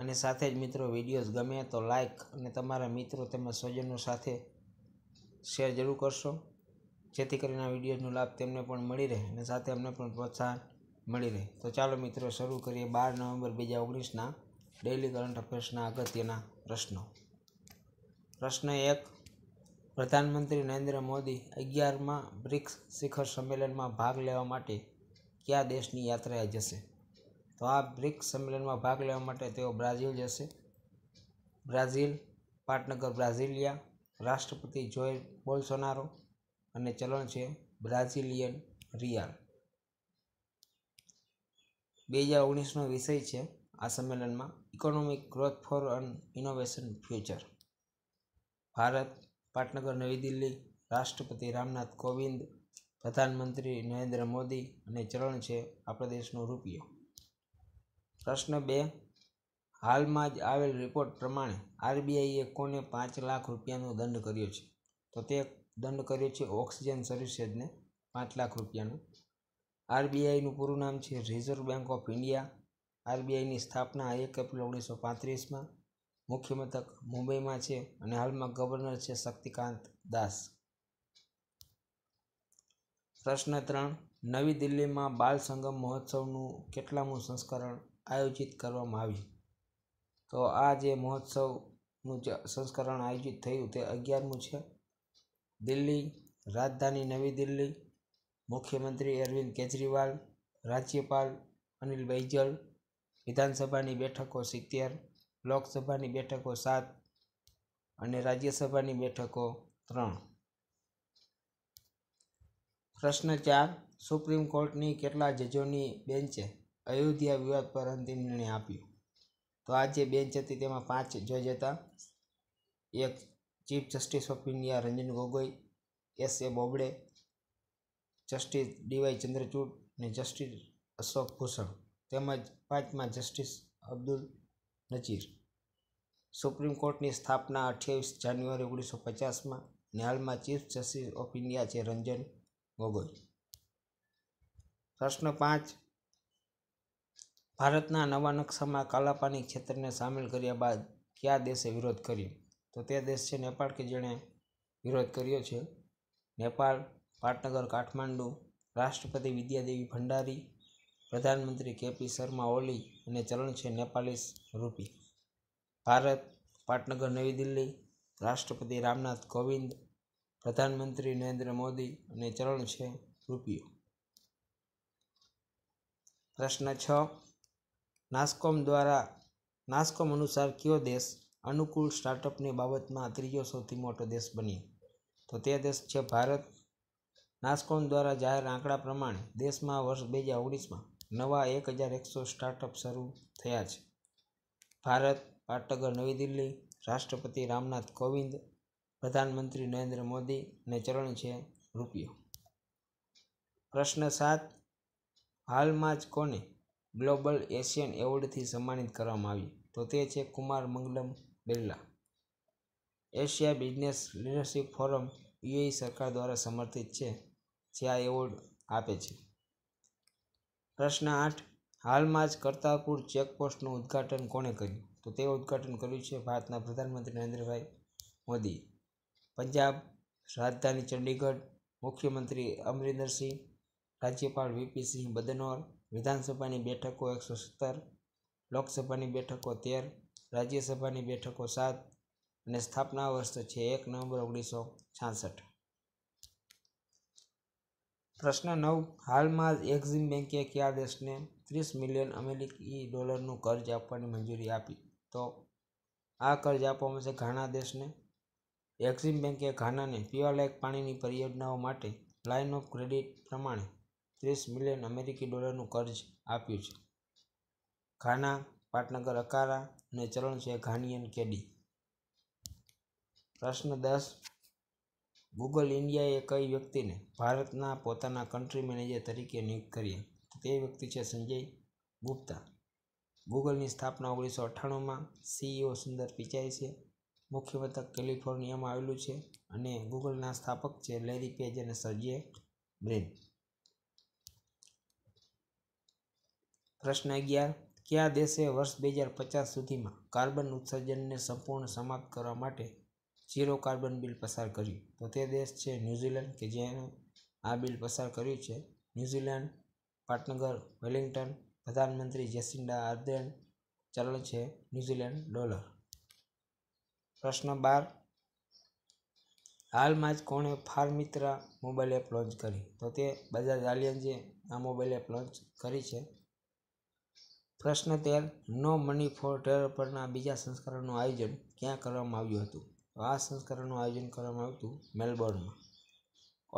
અને સાથે જ મિત્રો વિડીયોઝ ગમે તો લાઇક અને તમારા મિત્રો તેમજ સ્વજનો સાથે શેર જરૂર કરશો જેથી કરીને આ વિડીયોઝનો લાભ તેમને પણ મળી રહે અને સાથે અમને પણ પ્રોત્સાહન મળી રહે તો ચાલો મિત્રો શરૂ કરીએ બાર નવેમ્બર બે હજાર ઓગણીસના ડેઇલી કરંટ અફેર્સના અગત્યના પ્રશ્નો પ્રશ્ન એક પ્રધાનમંત્રી નરેન્દ્ર મોદી અગિયારમાં બ્રિક્સ શિખર સંમેલનમાં ભાગ લેવા માટે કયા દેશની યાત્રાએ જશે તો આ બ્રિક્સ સંમેલનમાં ભાગ લેવા માટે તેઓ બ્રાઝિલ જશે બ્રાઝિલ પાટનગર બ્રાઝિલિયા રાષ્ટ્રપતિ જોય બોલ્સોનારો અને ચલણ છે બ્રાઝિલિયન રિયાલ બે હજાર ઓગણીસનો વિષય છે આ સંમેલનમાં economic growth for an innovation future Bharat પાટનગર નવી દિલ્હી રાષ્ટ્રપતિ રામનાથ કોવિંદ પ્રધાનમંત્રી નરેન્દ્ર મોદી અને ચલણ છે આપણા દેશનો રૂપિયો પ્રશ્ન બે હાલમાં જ આવેલ રિપોર્ટ પ્રમાણે આરબીઆઈએ કોને પાંચ લાખ રૂપિયાનો દંડ કર્યો છે તો તે દંડ કર્યો છે ઓક્સિજન સર્વિસેજને પાંચ લાખ રૂપિયાનો આરબીઆઈનું પૂરું નામ છે રિઝર્વ બેંક ઓફ ઇન્ડિયા આરબીઆઈની સ્થાપના એક એપ્રિલ ઓગણીસો પાંત્રીસમાં મુખ્ય મથક મુંબઈમાં છે અને હાલમાં ગવર્નર છે શક્તિકાંત દાસ પ્રશ્ન ત્રણ નવી દિલ્હીમાં બાલ સંગમ મહોત્સવનું કેટલામું સંસ્કરણ આયોજિત કરવામાં આવી તો આ જે મહોત્સવનું જે સંસ્કરણ આયોજિત થયું તે અગિયારમું છે દિલ્હી રાજધાની નવી દિલ્હી મુખ્યમંત્રી અરવિંદ કેજરીવાલ રાજ્યપાલ અનિલ બૈજલ વિધાનસભાની બેઠકો સિત્તેર લોકસભાની બેઠકો સાત અને રાજ્યસભાની બેઠકો ત્રણ પ્રશ્ન ચાર સુપ્રીમ કોર્ટની કેટલા જજોની બેન્ચે અયોધ્યા વિવાદ પર અંતિમ નિર્ણય આપ્યો તો આ જે બેન્ચ હતી તેમાં પાંચ જજ હતા એક Chief Justice of India Ranjan Gogoi S A Bobde Justice DY Chandrachud અને જસ્ટિસ અશોક ભૂષણ તેમજ પાંચમાં જસ્ટિસ અબ્દુલ નજીર સુપ્રીમ કોર્ટની સ્થાપના અઠ્યાવીસ જાન્યુઆરી ઓગણીસો પચાસમાં અને હાલમાં ચીફ જસ્ટિસ ઓફ ઇન્ડિયા છે રંજન ગોગોઈ પ્રશ્ન પાંચ ભારતના નવા નકશામાં કાલાપાની ક્ષેત્રને સામેલ કર્યા બાદ કયા દેશે વિરોધ કર્યો તો તે દેશ છે નેપાળ કે જેણે વિરોધ કર્યો છે નેપાળ પાટનગર કાઠમાંડુ રાષ્ટ્રપતિ વિદ્યાદેવી ભંડારી પ્રધાનમંત્રી કેપી શર્મા ઓલી અને ચલણ છે નેપાલીસ રૂપી ભારત પાટનગર નવી દિલ્હી રાષ્ટ્રપતિ રામનાથ કોવિંદ પ્રધાનમંત્રી નરેન્દ્ર મોદી અને ચલણ છે રૂપિયો પ્રશ્ન છ નાસ્કોમ દ્વારા નાસ્કોમ અનુસાર કયો દેશ અનુકૂળ સ્ટાર્ટઅપની બાબતમાં ત્રીજો સૌથી મોટો દેશ બન્યો તો તે દેશ છે ભારત નાસ્કોમ દ્વારા જાહેર આંકડા પ્રમાણે દેશમાં વર્ષ બે હજાર ઓગણીસમાં નવા એક હજાર એકસો સ્ટાર્ટઅપ શરૂ થયા છે ભારત પાટનગર નવી દિલ્હી રાષ્ટ્રપતિ રામનાથ કોવિંદ પ્રધાનમંત્રી નરેન્દ્ર મોદી ને ચરણ છે રૂપિયો પ્રશ્ન સાત હાલમાં જ કોને ગ્લોબલ એશિયન એવોર્ડથી સન્માનિત કરવામાં આવી તો તે છે Kumar Mangalam Birla Asia Business Leadership Forum UAE સરકાર દ્વારા સમર્થિત છે જે આ એવોર્ડ આપે છે પ્રશ્ન આઠ હાલમાં જ કરતારપુર ચેકપોસ્ટનું ઉદ્ઘાટન કોણે કર્યું તો તે ઉદ્ઘાટન કર્યું છે ભારતના પ્રધાનમંત્રી નરેન્દ્રભાઈ મોદી પંજાબ રાજધાની ચંડીગઢ મુખ્યમંત્રી અમરિન્દરસિંહ રાજ્યપાલ વીપી સિંહ બદનોર વિધાનસભાની બેઠકો એકસો સત્તર લોકસભાની બેઠકો તેર રાજ્યસભાની બેઠકો સાત અને સ્થાપના વર્ષ છે એક નવેમ્બર ઓગણીસો છાસઠ પ્રશ્ન નવ હાલમાં જ એક્ઝિમ બેન્કે કયા દેશને ત્રીસ મિલિયન અમેરિકી ડોલરનું કર્જ આપવાની મંજૂરી આપી તો આ કર્જ આપવામાં છે ઘાણા દેશને એક્ઝિમ બેન્કે ઘાનાને પીવાલાયક પાણીની પરિયોજનાઓ માટે લાઇન ઓફ ક્રેડિટ પ્રમાણે ત્રીસ મિલિયન અમેરિકી ડોલરનું કર્જ આપ્યું છે ઘાના પાટનગર અકારા અને ચલણ છે ઘાનિયન કેડી પ્રશ્ન દસ ગૂગલ ઇન્ડિયાએ કઈ વ્યક્તિને ભારતના પોતાના કન્ટ્રી મેનેજર તરીકે નિયુક્ત કરી તે વ્યક્તિ છે સંજય ગુપ્તા ગૂગલની સ્થાપના ઓગણીસો અઠ્ઠાણુંમાં સીઈઓ સુંદર પિચાઈ છે મુખ્ય મથક કેલિફોર્નિયામાં આવેલું છે અને ગૂગલના સ્થાપક છે લેરી પેજ અને સર્જે બ્રેન પ્રશ્ન અગિયાર કયા દેશે વર્ષ બે હજાર પચાસ સુધીમાં કાર્બન ઉત્સર્જનને સંપૂર્ણ સમાપ્ત કરવા માટે ઝીરો કાર્બન બિલ પસાર કર્યું તો તે દેશ છે ન્યૂઝીલેન્ડ કે જેણે આ બિલ પસાર કર્યું છે ન્યૂઝીલેન્ડ પાટનગર વેલિંગ્ટન પ્રધાનમંત્રી જેસિન્ડા આર્દેન ચલણ છે ન્યૂઝીલેન્ડ ડોલર પ્રશ્ન બાર હાલમાં જ કોણે ફાર્મ મિત્ર મોબાઈલ એપ લોન્ચ કરી તો તે બજાજ આલિયન જે આ મોબાઈલ એપ લોન્ચ કરી છે પ્રશ્ન તેર નો મની ફોર ટેરર પરના બીજા સંસ્કરણનું આયોજન ક્યાં કરવામાં આવ્યું હતું તો આ સંસ્કરણનું આયોજન કરવામાં આવ્યું હતું મેલબોર્નમાં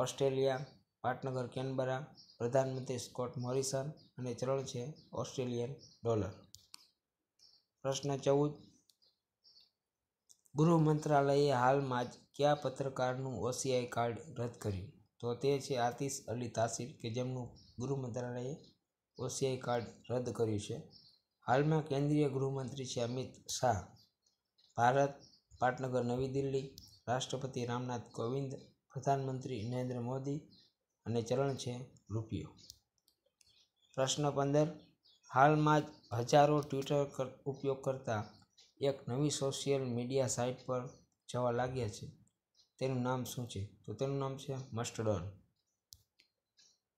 ઓસ્ટ્રેલિયા પાટનગર કેનબરા પ્રધાનમંત્રી સ્કોટ મોરિસન અને ચલણ છે ઓસ્ટ્રેલિયન ડોલર પ્રશ્ન ચૌદ ગૃહ મંત્રાલયે હાલમાં જ કયા પત્રકારનું ઓસીઆઈ કાર્ડ રદ કર્યું તો તે છે આતિશ અલી તાસીર કે જેમનું ગૃહ મંત્રાલયે ઓસીઆઈ કાર્ડ રદ કર્યું છે હાલમાં કેન્દ્રીય ગૃહમંત્રી છે અમિત શાહ ભારત પાટનગર નવી દિલ્હી રાષ્ટ્રપતિ રામનાથ કોવિંદ પ્રધાનમંત્રી નરેન્દ્ર મોદી અને ચલણ છે રૂપિયો પ્રશ્ન પંદર હાલમાં જ હજારો ટ્વિટર ઉપયોગ કરતા એક નવી સોશિયલ મીડિયા સાઇટ પર જવા લાગ્યા છે તેનું નામ શું છે તો તેનું નામ છે મસ્ટડોન